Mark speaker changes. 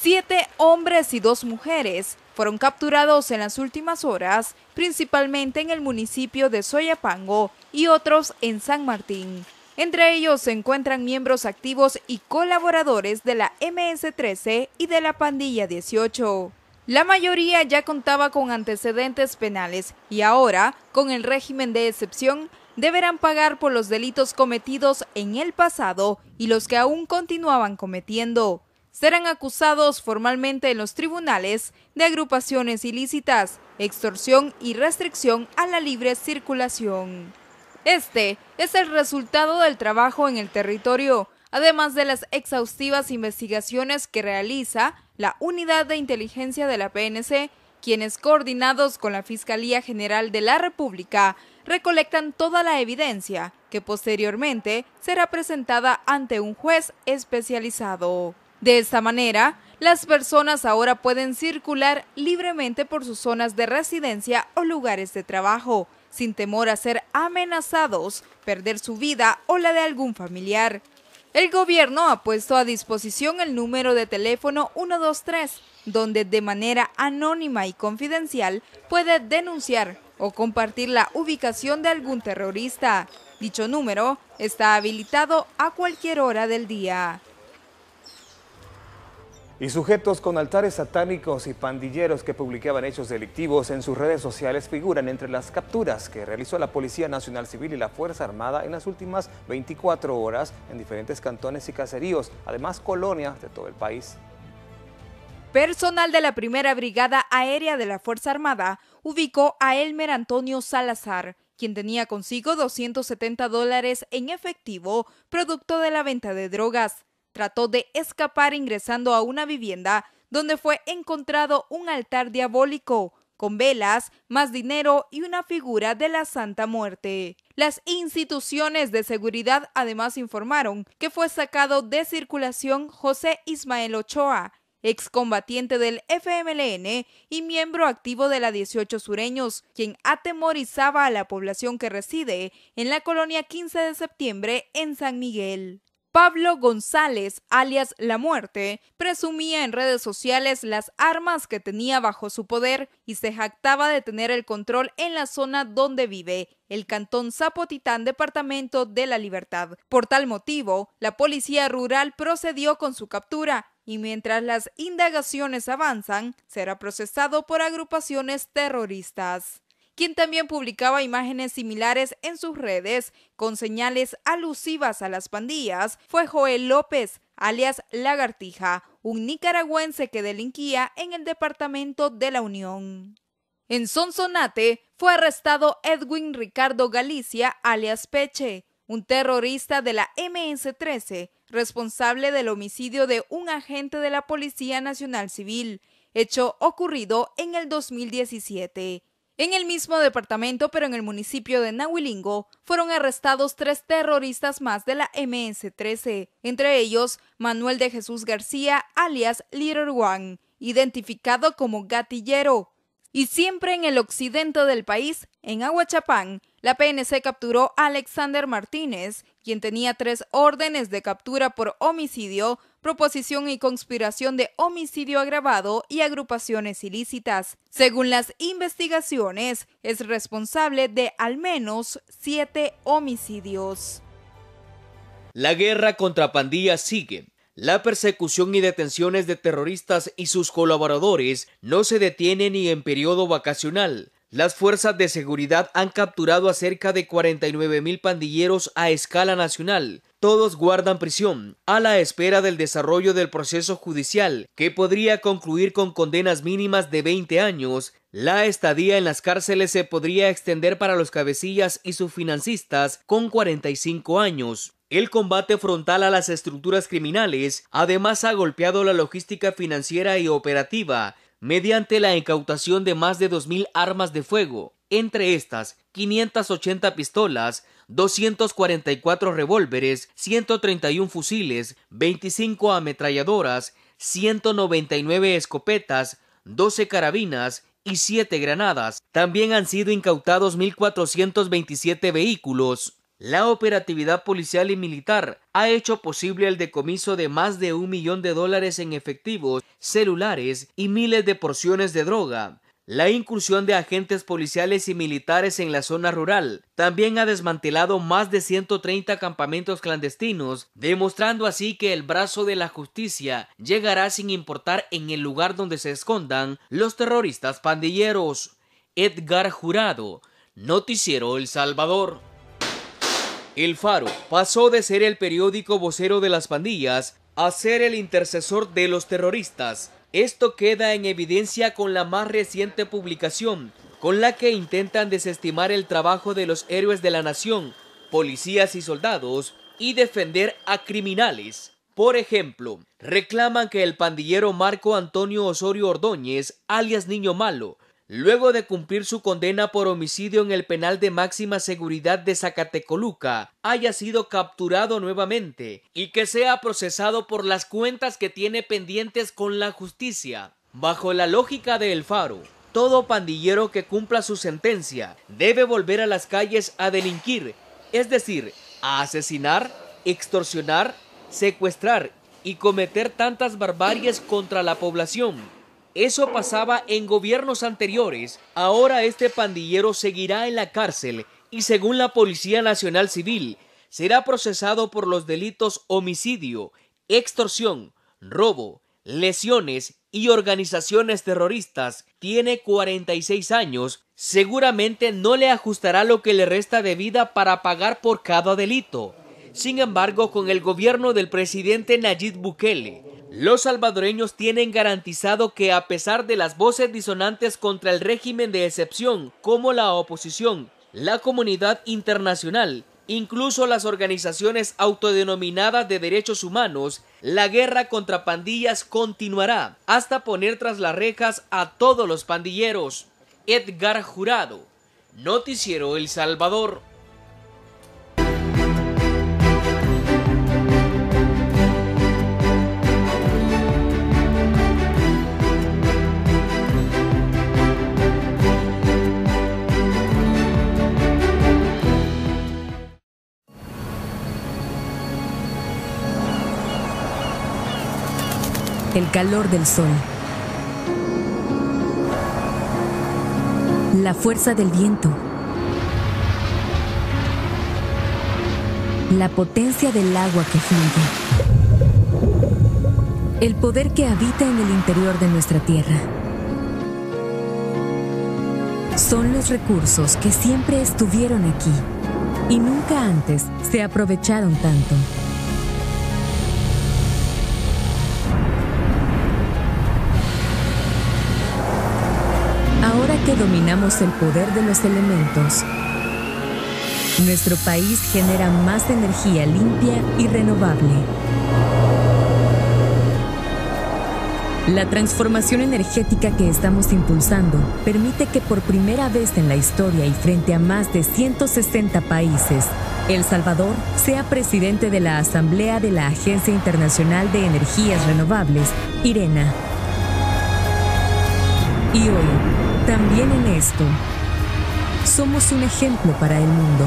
Speaker 1: Siete hombres y dos mujeres fueron capturados en las últimas horas, principalmente en el municipio de Soyapango y otros en San Martín. Entre ellos se encuentran miembros activos y colaboradores de la MS-13 y de la Pandilla 18. La mayoría ya contaba con antecedentes penales y ahora, con el régimen de excepción, deberán pagar por los delitos cometidos en el pasado y los que aún continuaban cometiendo serán acusados formalmente en los tribunales de agrupaciones ilícitas, extorsión y restricción a la libre circulación. Este es el resultado del trabajo en el territorio, además de las exhaustivas investigaciones que realiza la Unidad de Inteligencia de la PNC, quienes coordinados con la Fiscalía General de la República recolectan toda la evidencia que posteriormente será presentada ante un juez especializado. De esta manera, las personas ahora pueden circular libremente por sus zonas de residencia o lugares de trabajo, sin temor a ser amenazados, perder su vida o la de algún familiar. El gobierno ha puesto a disposición el número de teléfono 123, donde de manera anónima y confidencial puede denunciar o compartir la ubicación de algún terrorista. Dicho número está habilitado a cualquier hora del día
Speaker 2: y sujetos con altares satánicos y pandilleros que publicaban hechos delictivos en sus redes sociales figuran entre las capturas que realizó la Policía Nacional Civil y la Fuerza Armada en las últimas 24 horas en diferentes cantones y caseríos, además colonias de todo el país.
Speaker 1: Personal de la Primera Brigada Aérea de la Fuerza Armada ubicó a Elmer Antonio Salazar, quien tenía consigo 270 dólares en efectivo, producto de la venta de drogas. Trató de escapar ingresando a una vivienda donde fue encontrado un altar diabólico con velas, más dinero y una figura de la Santa Muerte. Las instituciones de seguridad además informaron que fue sacado de circulación José Ismael Ochoa, excombatiente del FMLN y miembro activo de la 18 Sureños, quien atemorizaba a la población que reside en la colonia 15 de septiembre en San Miguel. Pablo González, alias La Muerte, presumía en redes sociales las armas que tenía bajo su poder y se jactaba de tener el control en la zona donde vive, el cantón Zapotitán, departamento de la Libertad. Por tal motivo, la policía rural procedió con su captura y mientras las indagaciones avanzan, será procesado por agrupaciones terroristas quien también publicaba imágenes similares en sus redes con señales alusivas a las pandillas, fue Joel López, alias Lagartija, un nicaragüense que delinquía en el departamento de la Unión. En Sonsonate fue arrestado Edwin Ricardo Galicia, alias Peche, un terrorista de la MS-13, responsable del homicidio de un agente de la Policía Nacional Civil, hecho ocurrido en el 2017. En el mismo departamento, pero en el municipio de Nahuilingo, fueron arrestados tres terroristas más de la MS-13, entre ellos Manuel de Jesús García, alias Little One, identificado como gatillero. Y siempre en el occidente del país, en Aguachapán, la PNC capturó a Alexander Martínez, quien tenía tres órdenes de captura por homicidio, proposición y conspiración de homicidio agravado y agrupaciones ilícitas. Según las investigaciones, es responsable de al menos siete homicidios.
Speaker 2: La guerra contra pandillas sigue. La persecución y detenciones de terroristas y sus colaboradores no se detienen ni en periodo vacacional. Las fuerzas de seguridad han capturado a cerca de 49 mil pandilleros a escala nacional. Todos guardan prisión, a la espera del desarrollo del proceso judicial, que podría concluir con condenas mínimas de 20 años. La estadía en las cárceles se podría extender para los cabecillas y sus financistas con 45 años. El combate frontal a las estructuras criminales además ha golpeado la logística financiera y operativa, mediante la incautación de más de 2.000 armas de fuego, entre estas 580 pistolas, 244 revólveres, 131 fusiles, 25 ametralladoras, 199 escopetas, 12 carabinas y 7 granadas. También han sido incautados 1.427 vehículos, la operatividad policial y militar ha hecho posible el decomiso de más de un millón de dólares en efectivos, celulares y miles de porciones de droga. La incursión de agentes policiales y militares en la zona rural también ha desmantelado más de 130 campamentos clandestinos, demostrando así que el brazo de la justicia llegará sin importar en el lugar donde se escondan los terroristas pandilleros. Edgar Jurado, Noticiero El Salvador. El Faro pasó de ser el periódico vocero de las pandillas a ser el intercesor de los terroristas. Esto queda en evidencia con la más reciente publicación, con la que intentan desestimar el trabajo de los héroes de la nación, policías y soldados, y defender a criminales. Por ejemplo, reclaman que el pandillero Marco Antonio Osorio Ordóñez, alias Niño Malo, Luego de cumplir su condena por homicidio en el penal de máxima seguridad de Zacatecoluca, haya sido capturado nuevamente y que sea procesado por las cuentas que tiene pendientes con la justicia. Bajo la lógica de El Faro, todo pandillero que cumpla su sentencia debe volver a las calles a delinquir, es decir, a asesinar, extorsionar, secuestrar y cometer tantas barbaries contra la población eso pasaba en gobiernos anteriores. Ahora este pandillero seguirá en la cárcel y según la Policía Nacional Civil, será procesado por los delitos homicidio, extorsión, robo, lesiones y organizaciones terroristas. Tiene 46 años. Seguramente no le ajustará lo que le resta de vida para pagar por cada delito. Sin embargo, con el gobierno del presidente Nayib Bukele, los salvadoreños tienen garantizado que a pesar de las voces disonantes contra el régimen de excepción, como la oposición, la comunidad internacional, incluso las organizaciones autodenominadas de derechos humanos, la guerra contra pandillas continuará hasta poner tras las rejas a todos los pandilleros. Edgar Jurado, Noticiero El Salvador.
Speaker 3: el calor del sol. La fuerza del viento. La potencia del agua que fluye. El poder que habita en el interior de nuestra tierra. Son los recursos que siempre estuvieron aquí y nunca antes se aprovecharon tanto. el poder de los elementos. Nuestro país genera más energía limpia y renovable. La transformación energética que estamos impulsando permite que por primera vez en la historia y frente a más de 160 países, El Salvador sea presidente de la Asamblea de la Agencia Internacional de Energías Renovables, IRENA. Y hoy, también en esto. Somos un ejemplo para el mundo.